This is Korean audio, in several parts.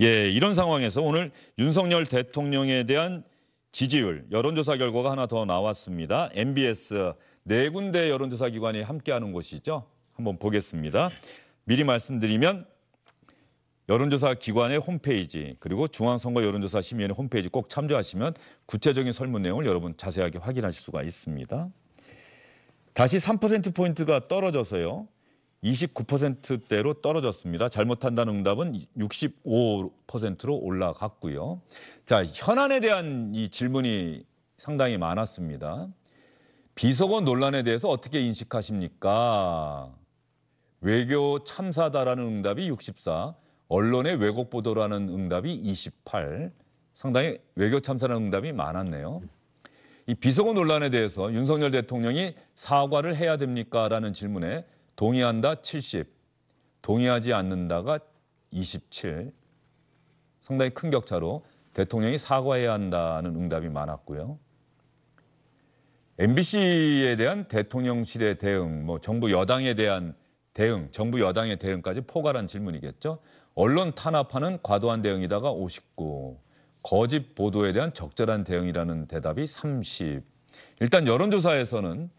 예, 이런 상황에서 오늘 윤석열 대통령에 대한 지지율 여론조사 결과가 하나 더 나왔습니다. MBS 네 군데 여론조사 기관이 함께하는 곳이죠. 한번 보겠습니다. 미리 말씀드리면 여론조사 기관의 홈페이지 그리고 중앙선거 여론조사 심의위원회 홈페이지 꼭 참조하시면 구체적인 설문 내용을 여러분 자세하게 확인하실 수가 있습니다. 다시 3%포인트가 떨어져서요. 29%대로 떨어졌습니다. 잘못한다는 응답은 65%로 올라갔고요. 자, 현안에 대한 이 질문이 상당히 많았습니다. 비속어 논란에 대해서 어떻게 인식하십니까? 외교 참사다라는 응답이 64, 언론의 왜곡 보도라는 응답이 28. 상당히 외교 참사라는 응답이 많았네요. 이 비속어 논란에 대해서 윤석열 대통령이 사과를 해야 됩니까라는 질문에 동의한다 70, 동의하지 않는다가 27. 상당히 큰 격차로 대통령이 사과해야 한다는 응답이 많았고요. MBC에 대한 대통령실의 대응, 뭐 정부 여당에 대한 대응, 정부 여당의 대응까지 포괄한 질문이겠죠. 언론 탄압하는 과도한 대응이다가 59, 거짓 보도에 대한 적절한 대응이라는 대답이 30. 일단 여론조사에서는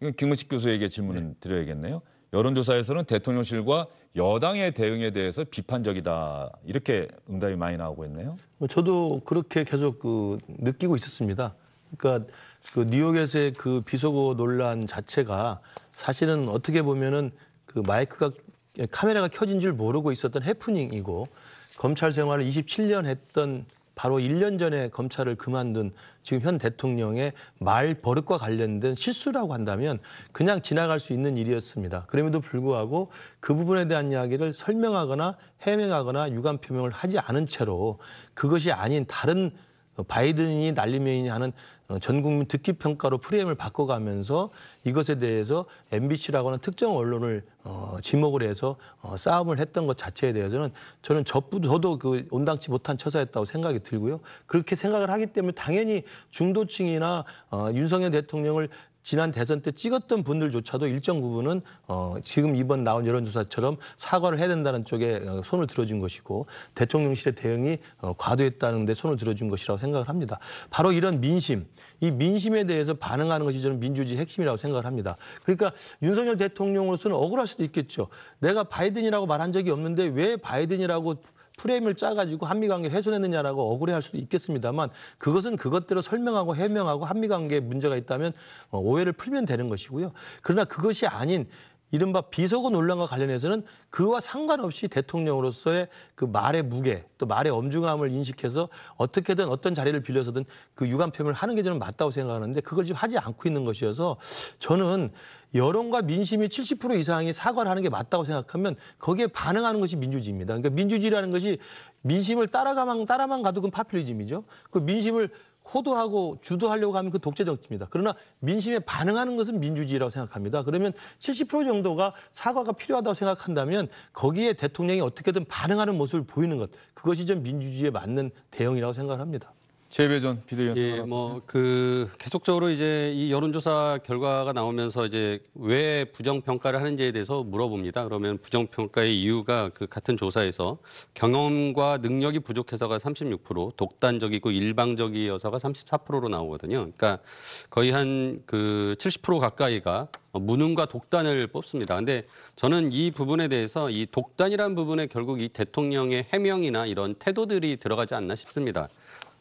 이건 김근식 교수에게 질문을 네. 드려야겠네요. 여론조사에서는 대통령실과 여당의 대응에 대해서 비판적이다 이렇게 응답이 많이 나오고 있네요. 뭐 저도 그렇게 계속 그 느끼고 있었습니다. 그러니까 그 뉴욕에서의 그 비속어 논란 자체가 사실은 어떻게 보면은 그 마이크가 카메라가 켜진 줄 모르고 있었던 해프닝이고 검찰 생활을 27년 했던 바로 1년 전에 검찰을 그만둔 지금 현 대통령의 말 버릇과 관련된 실수라고 한다면 그냥 지나갈 수 있는 일이었습니다. 그럼에도 불구하고 그 부분에 대한 이야기를 설명하거나 해명하거나 유감 표명을 하지 않은 채로 그것이 아닌 다른 바이든이 날리면이 하는 어, 전 국민 듣기 평가로 프레임을 바꿔가면서 이것에 대해서 MBC라고 하는 특정 언론을 어, 지목을 해서 어, 싸움을 했던 것 자체에 대해서는 저는 저도, 저도 그 온당치 못한 처사였다고 생각이 들고요. 그렇게 생각을 하기 때문에 당연히 중도층이나 어, 윤석열 대통령을 지난 대선 때 찍었던 분들조차도 일정 부분은 어, 지금 이번 나온 여론조사처럼 사과를 해야 된다는 쪽에 어, 손을 들어준 것이고 대통령실의 대응이 어, 과도했다는 데 손을 들어준 것이라고 생각을 합니다. 바로 이런 민심, 이 민심에 대해서 반응하는 것이 저는 민주주의 핵심이라고 생각을 합니다. 그러니까 윤석열 대통령으로서는 억울할 수도 있겠죠. 내가 바이든이라고 말한 적이 없는데 왜 바이든이라고 프레임을 짜가지고 한미 관계 훼손했느냐라고 억울해할 수도 있겠습니다만 그것은 그것대로 설명하고 해명하고 한미 관계에 문제가 있다면 어, 오해를 풀면 되는 것이고요. 그러나 그것이 아닌 이른바 비속어 논란과 관련해서는 그와 상관없이 대통령으로서의 그 말의 무게 또 말의 엄중함을 인식해서 어떻게든 어떤 자리를 빌려서든 그 유감 표명을 하는 게 저는 맞다고 생각하는데 그걸 지금 하지 않고 있는 것이어서 저는 여론과 민심의 70% 이상이 사과를 하는 게 맞다고 생각하면 거기에 반응하는 것이 민주주의입니다. 그러니까 민주주의라는 것이 민심을 따라가만 따라만 가도 그건 파퓰리즘이죠. 그 민심을 호도하고 주도하려고 하면 그 독재 정치입니다. 그러나 민심에 반응하는 것은 민주주의라고 생각합니다. 그러면 70% 정도가 사과가 필요하다고 생각한다면 거기에 대통령이 어떻게든 반응하는 모습을 보이는 것 그것이 좀 민주주의에 맞는 대응이라고 생각을 합니다. 재배전 비대위원 장 예, 뭐그 계속적으로 이제 이 여론조사 결과가 나오면서 이제 왜 부정 평가를 하는지에 대해서 물어봅니다. 그러면 부정 평가의 이유가 그 같은 조사에서 경험과 능력이 부족해서가 36%, 독단적이고 일방적이어서가 34%로 나오거든요. 그러니까 거의 한 그 70% 가까이가 무능과 독단을 뽑습니다. 근데 저는 이 부분에 대해서 이독단이란 부분에 결국 이 대통령의 해명이나 이런 태도들이 들어가지 않나 싶습니다.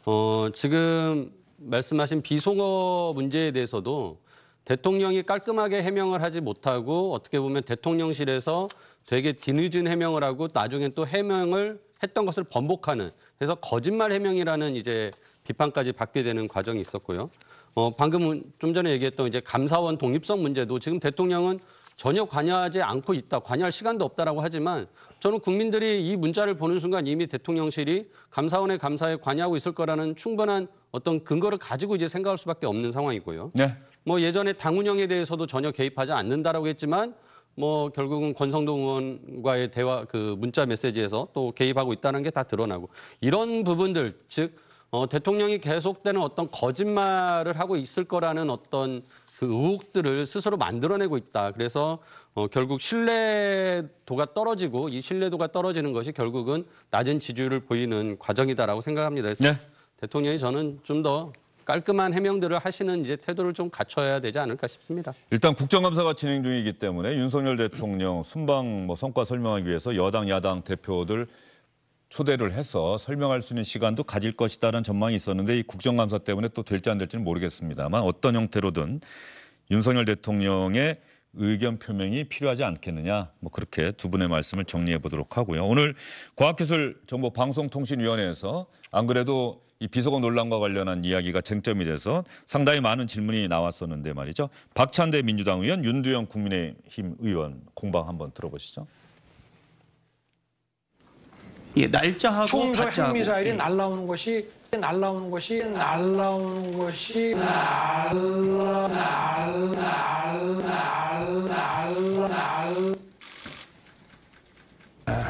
어, 지금 말씀하신 비송어 문제에 대해서도 대통령이 깔끔하게 해명을 하지 못하고 어떻게 보면 대통령실에서 되게 뒤늦은 해명을 하고 나중엔또 해명을 했던 것을 번복하는 그래서 거짓말 해명이라는 이제 비판까지 받게 되는 과정이 있었고요. 어, 방금 좀 전에 얘기했던 이제 감사원 독립성 문제도 지금 대통령은 전혀 관여하지 않고 있다, 관여할 시간도 없다라고 하지만 저는 국민들이 이 문자를 보는 순간 이미 대통령실이 감사원의 감사에 관여하고 있을 거라는 충분한 어떤 근거를 가지고 이제 생각할 수밖에 없는 상황이고요. 네. 뭐 예전에 당 운영에 대해서도 전혀 개입하지 않는다라고 했지만 뭐 결국은 권성동 의원과의 대화 그 문자 메시지에서 또 개입하고 있다는 게 다 드러나고 이런 부분들 즉 어, 대통령이 계속되는 어떤 거짓말을 하고 있을 거라는 어떤 그 의혹들을 스스로 만들어내고 있다. 그래서 어, 결국 신뢰도가 떨어지고 이 신뢰도가 떨어지는 것이 결국은 낮은 지지율을 보이는 과정이다라고 생각합니다. 그래서 네. 대통령이 저는 좀 더 깔끔한 해명들을 하시는 이제 태도를 좀 갖춰야 되지 않을까 싶습니다. 일단 국정감사가 진행 중이기 때문에 윤석열 대통령 순방 뭐 성과 설명하기 위해서 여당 야당 대표들 초대를 해서 설명할 수 있는 시간도 가질 것이다라는 전망이 있었는데 이 국정감사 때문에 또 될지 안 될지는 모르겠습니다만 어떤 형태로든 윤석열 대통령의 의견 표명이 필요하지 않겠느냐 뭐 그렇게 두 분의 말씀을 정리해 보도록 하고요. 오늘 과학기술정보방송통신위원회에서 안 그래도 이 비속어 논란과 관련한 이야기가 쟁점이 돼서 상당히 많은 질문이 나왔었는데 말이죠. 박찬대 민주당 의원, 윤두영 국민의힘 의원 공방 한번 들어보시죠. 예, 날짜하고 총소 핵미사일이 예. 날라오는 것이 날라오는 것이 날라오는 것이 날라 날날날날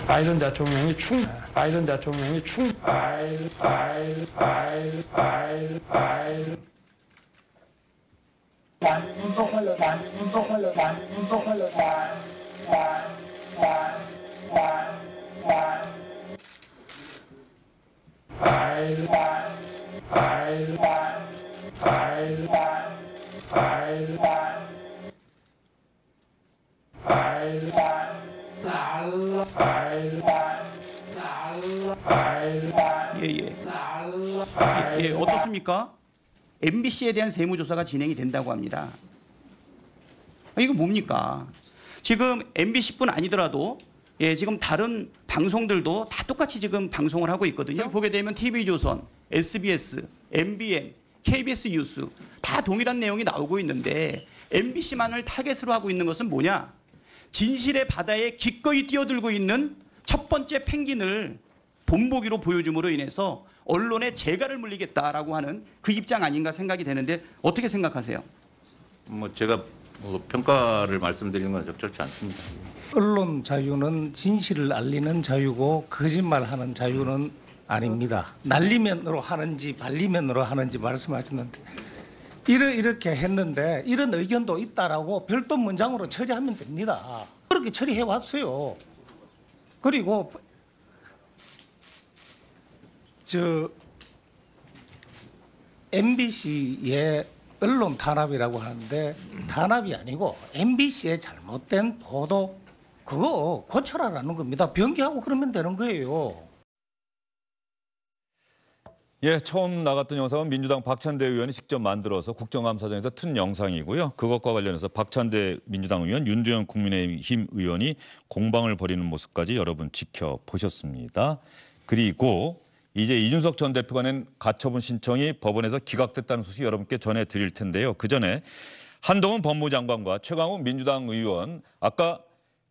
바이든 대통령이 충 바이든 대통령이 충 바이든 바이든 바이든 바이든 바이든 예예. 예. 예. 예, 어떻습니까? MBC에 대한 세무조사가 진행이 된다고 합니다. 아, 이거 뭡니까? 지금 MBC뿐 아니더라도 예, 지금 다른 방송들도 다 똑같이 지금 방송을 하고 있거든요. 그렇죠. 보게 되면 TV조선, SBS, MBN, KBS 뉴스 다 동일한 내용이 나오고 있는데 MBC만을 타겟으로 하고 있는 것은 뭐냐? 진실의 바다에 기꺼이 뛰어들고 있는 첫 번째 펭귄을 본보기로 보여줌으로 인해서 언론에 재갈을 물리겠다라고 하는 그 입장 아닌가 생각이 되는데 어떻게 생각하세요? 뭐 제가 뭐 평가를 말씀드리는 건 적절치 않습니다. 언론 자유는 진실을 알리는 자유고 거짓말하는 자유는 아닙니다. 날리면으로 하는지 발리면으로 하는지 말씀하셨는데 이러, 이렇게 했는데 이런 의견도 있다라고 별도 문장으로 처리하면 됩니다. 그렇게 처리해 왔어요. 그리고 저 MBC의 언론 탄압이라고 하는데 탄압이 아니고 MBC의 잘못된 보도 그거 고쳐라라는 겁니다. 변기하고 그러면 되는 거예요. 예, 처음 나갔던 영상은 민주당 박찬대 의원이 직접 만들어서 국정감사장에서 튼 영상이고요. 그것과 관련해서 박찬대 민주당 의원, 윤두현 국민의힘 의원이 공방을 벌이는 모습까지 여러분 지켜보셨습니다. 그리고 이제 이준석 전 대표가 낸 가처분 신청이 법원에서 기각됐다는 소식 여러분께 전해드릴 텐데요. 그 전에 한동훈 법무장관과 최강욱 민주당 의원, 아까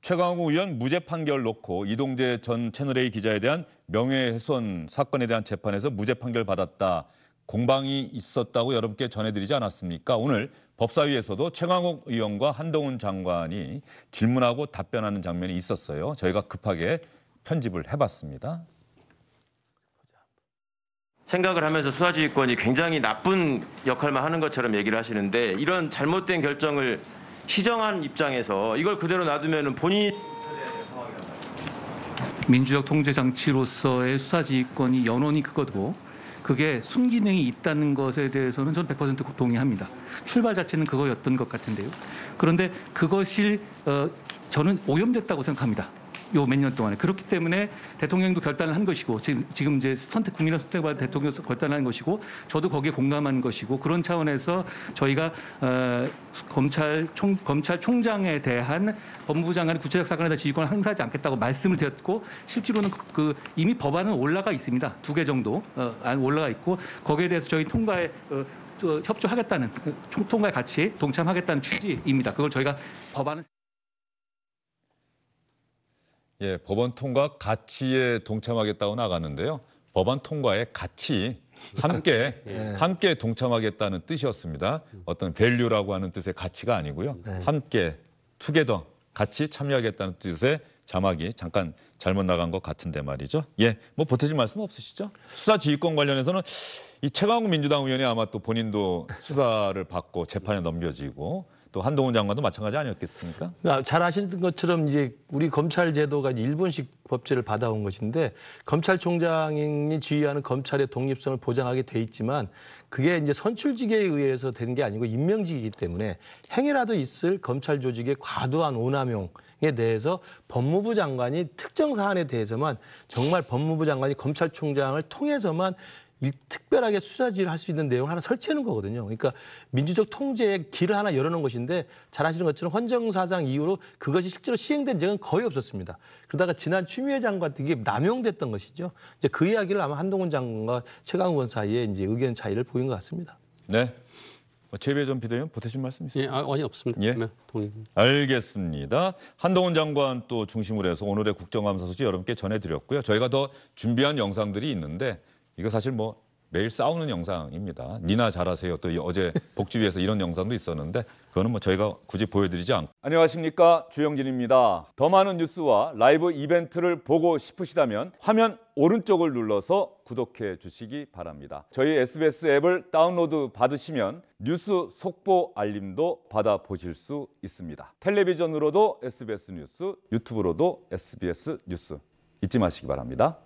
최강욱 의원 무죄 판결 놓고 이동재 전 채널A 기자에 대한 명예훼손 사건에 대한 재판에서 무죄 판결 받았다. 공방이 있었다고 여러분께 전해드리지 않았습니까? 오늘 법사위에서도 최강욱 의원과 한동훈 장관이 질문하고 답변하는 장면이 있었어요. 저희가 급하게 편집을 해봤습니다. 생각을 하면서 수사지휘권이 굉장히 나쁜 역할만 하는 것처럼 얘기를 하시는데 이런 잘못된 결정을 시정한 입장에서 이걸 그대로 놔두면 본인 민주적 통제 장치로서의 수사지휘권이 연원이 그거고 그게 순기능이 있다는 것에 대해서는 저전100% 동의합니다. 출발 자체는 그거였던 것 같은데요. 그런데 그것이 어, 저는 오염됐다고 생각합니다. 요몇년 동안에 그렇기 때문에 대통령도 결단을 한 것이고 지금 지금 이제 선택 국민의 선택받 대통령도 결단한 것이고 저도 거기에 공감한 것이고 그런 차원에서 저희가 어, 검찰 총 검찰총장에 대한 법무부 장관의 구체적 사건에 대한 지휘권을 행사하지 않겠다고 말씀을 드렸고 실제로는 그, 그 이미 법안은 올라가 있습니다 두 개 정도 어, 올라가 있고 거기에 대해서 저희 통과에 어, 저, 협조하겠다는 그 총통과 같이 동참하겠다는 취지입니다. 그걸 저희가 법안은 예, 법원 통과 가치에 동참하겠다고 나갔는데요 법안 통과에 같이 함께 예. 함께 동참하겠다는 뜻이었습니다. 어떤 밸류라고 하는 뜻의 가치가 아니고요. 네. 함께 투게더 같이 참여하겠다는 뜻의 자막이 잠깐 잘못 나간 것 같은데 말이죠. 예, 뭐 보태질 말씀 없으시죠? 수사 지휘권 관련해서는 이 최강욱 민주당 의원이 아마 또 본인도 수사를 받고 재판에 넘겨지고 또 한동훈 장관도 마찬가지 아니었겠습니까? 그러니까 잘 아시는 것처럼 이제 우리 검찰 제도가 일본식 법제를 받아온 것인데 검찰총장이 지휘하는 검찰의 독립성을 보장하게 돼 있지만 그게 이제 선출직에 의해서 되는 게 아니고 임명직이기 때문에 행위라도 있을 검찰 조직의 과도한 오남용 에 대해서 법무부 장관이 특정 사안에 대해서만 정말 법무부 장관이 검찰총장을 통해서만 특별하게 수사지를 할 수 있는 내용을 하나 설치해 놓은 거거든요. 그러니까 민주적 통제의 길을 하나 열어놓은 것인데 잘 아시는 것처럼 헌정사상 이후로 그것이 실제로 시행된 적은 거의 없었습니다. 그러다가 지난 추미애 장관 등이 남용됐던 것이죠. 이제 그 이야기를 아마 한동훈 장관과 최강 의원 사이에 이제 의견 차이를 보인 것 같습니다. 네. 최배전 뭐 비대위원 보태신 말씀 있으세요? 예, 아, 아니 없습니다. 예. 네, 알겠습니다. 한동훈 장관 또 중심으로 해서 오늘의 국정감사 소식 여러분께 전해드렸고요. 저희가 더 준비한 영상들이 있는데 이거 사실 뭐 매일 싸우는 영상입니다. 니나 잘하세요. 또 어제 복지위에서 이런 영상도 있었는데 그거는 뭐 저희가 굳이 보여드리지 않고. 안녕하십니까 주영진입니다. 더 많은 뉴스와 라이브 이벤트를 보고 싶으시다면 화면 오른쪽을 눌러서 구독해 주시기 바랍니다. 저희 SBS 앱을 다운로드 받으시면 뉴스 속보 알림도 받아 보실 수 있습니다. 텔레비전으로도 SBS 뉴스, 유튜브로도 SBS 뉴스 잊지 마시기 바랍니다.